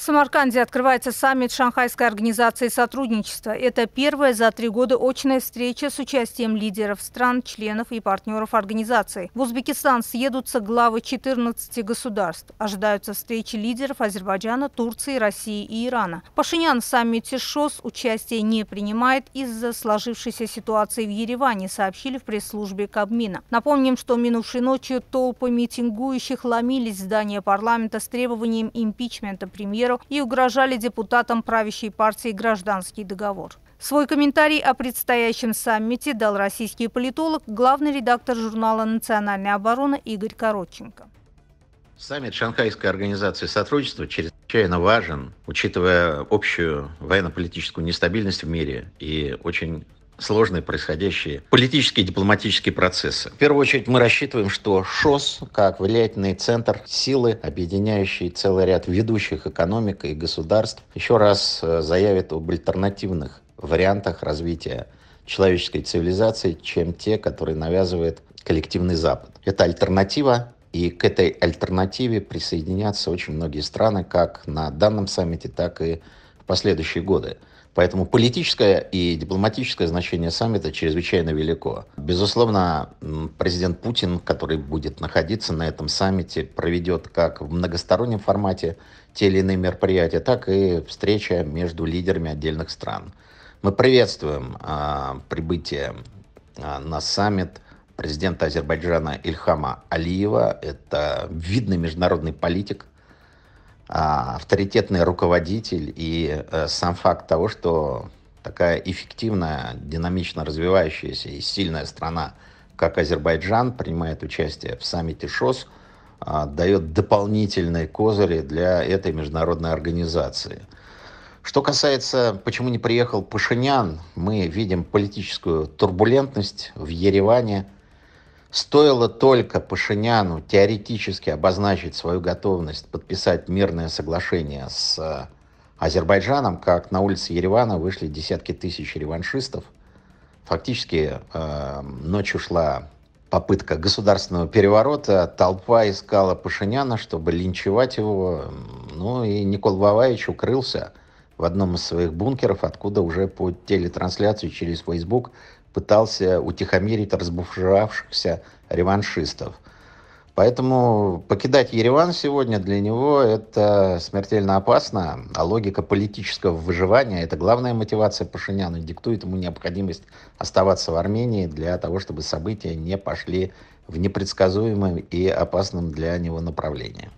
В Самарканде открывается саммит Шанхайской организации сотрудничества. Это первая за три года очная встреча с участием лидеров стран, членов и партнеров организации. В Узбекистан съедутся главы 14 государств. Ожидаются встречи лидеров Азербайджана, Турции, России и Ирана. Пашинян в саммите ШОС участие не принимает из-за сложившейся ситуации в Ереване, сообщили в пресс-службе Кабмина. Напомним, что минувшей ночью толпы митингующих ломились здание парламента с требованием импичмента премьера премьеру и угрожали депутатам правящей партии «Гражданский договор». Свой комментарий о предстоящем саммите дал российский политолог, главный редактор журнала «Национальная оборона» Игорь Коротченко. Саммит Шанхайской организации сотрудничества чрезвычайно важен, учитывая общую военно-политическую нестабильность в мире и очень сложные происходящие политические и дипломатические процессы. В первую очередь мы рассчитываем, что ШОС, как влиятельный центр силы, объединяющий целый ряд ведущих экономик и государств, еще раз э, заявит об альтернативных вариантах развития человеческой цивилизации, чем те, которые навязывает коллективный Запад. Это альтернатива, и к этой альтернативе присоединятся очень многие страны, как на данном саммите, так и в последующие годы. Поэтому политическое и дипломатическое значение саммита чрезвычайно велико. Безусловно, президент Путин, который будет находиться на этом саммите, проведет как в многостороннем формате те или иные мероприятия, так и встреча между лидерами отдельных стран. Мы приветствуем а, прибытие а, на саммит президента Азербайджана Ильхама Алиева. Это видный международный политик, а, авторитетный руководитель и э, сам факт того, что такая эффективная, динамично развивающаяся и сильная страна, как Азербайджан, принимает участие в саммите ШОС, а, дает дополнительные козыри для этой международной организации. Что касается, почему не приехал Пашинян, мы видим политическую турбулентность в Ереване – Стоило только Пашиняну теоретически обозначить свою готовность подписать мирное соглашение с э, Азербайджаном, как на улице Еревана вышли десятки тысяч реваншистов. Фактически э, ночью шла попытка государственного переворота, толпа искала Пашиняна, чтобы линчевать его. Ну и Никол Ваваевич укрылся в одном из своих бункеров, откуда уже по телетрансляции через Facebook пытался утихомирить разбушевавшихся реваншистов. Поэтому покидать Ереван сегодня для него это смертельно опасно, а логика политического выживания – это главная мотивация Пашиняна, диктует ему необходимость оставаться в Армении для того, чтобы события не пошли в непредсказуемом и опасном для него направлении.